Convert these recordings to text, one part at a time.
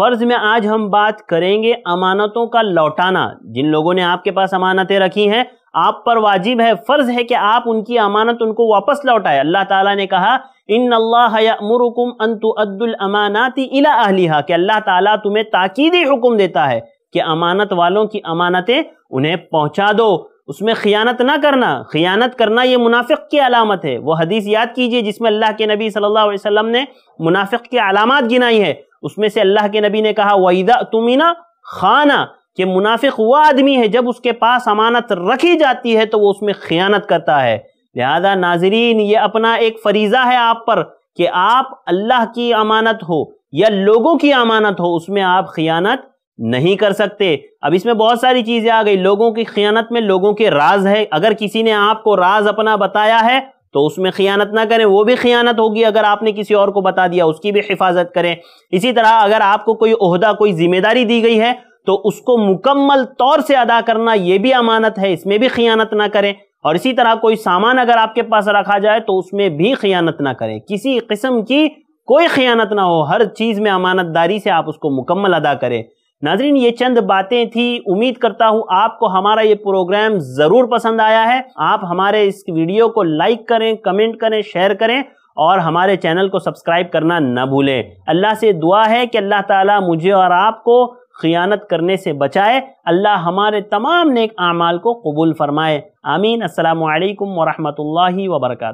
फर्ज में आज हम बात करेंगे अमानतों का लौटाना जिन लोगों ने आपके पास अमानतें रखी हैं आप पर वाजिब है फर्ज है कि आप उनकी अमानत उनको वापस लौटाए अल्लाह ताला ने कहा इन अल्लाहमुरकुम अन्तुअद्दुल अमानाती इला अहलिहा कि अल्लाह ताला तुम्हें ताकीदी हुक्म देता है कि अमानत वालों की अमानतें उन्हें पहुंचा दो उसमें खियानत ना करना खियानत करना ये मुनाफिक की अलामत है वो हदीस याद कीजिए जिसमें अल्लाह के नबी सल्लल्लाहु अलैहि वसल्लम ने मुनाफिक की अलामत गिनाई है उसमें से अल्लाह के नबी ने कहा वईदा तुमीना खाना कि मुनाफिक वह आदमी है जब उसके पास अमानत रखी जाती है तो वो उसमें खयानत करता है लिहाजा नाजरीन ये अपना एक फरीज़ा है आप पर कि आप अल्लाह की अमानत हो या लोगों की अमानत हो उसमें आप खयानत नहीं कर सकते अब इसमें बहुत सारी चीज़ें आ गई लोगों की खयानत में लोगों के राज है अगर किसी ने आपको राज अपना बताया है तो उसमें खयानत ना करें वो भी खयानत होगी अगर आपने किसी और को बता दिया उसकी भी हिफाजत करें इसी तरह अगर आपको कोई अहदा कोई जिम्मेदारी दी गई है तो उसको मुकम्मल तौर से अदा करना यह भी अमानत है इसमें भी खयानत ना करें और इसी तरह कोई सामान अगर आपके पास रखा जाए तो उसमें भी खयानत ना करें किसी किस्म की कोई खियानत ना हो हर चीज़ में अमानतदारी से आप उसको मुकम्मल अदा करें नाजरीन ये चंद बातें थी उम्मीद करता हूँ आपको हमारा ये प्रोग्राम ज़रूर पसंद आया है आप हमारे इस वीडियो को लाइक करें कमेंट करें शेयर करें और हमारे चैनल को सब्सक्राइब करना न भूलें अल्लाह से दुआ है कि अल्लाह ताला मुझे और आपको खियानत करने से बचाए अल्लाह हमारे तमाम नेक अमाल को कबूल फरमाए आमीन असलकम वरहमल वबरक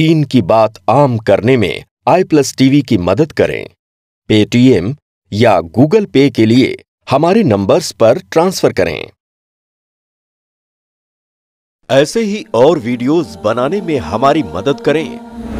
दीन की बात आम करने में आई प्लस टीवी की मदद करें पेटीएम या गूगल पे के लिए हमारे नंबर्स पर ट्रांसफर करें ऐसे ही और वीडियोस बनाने में हमारी मदद करें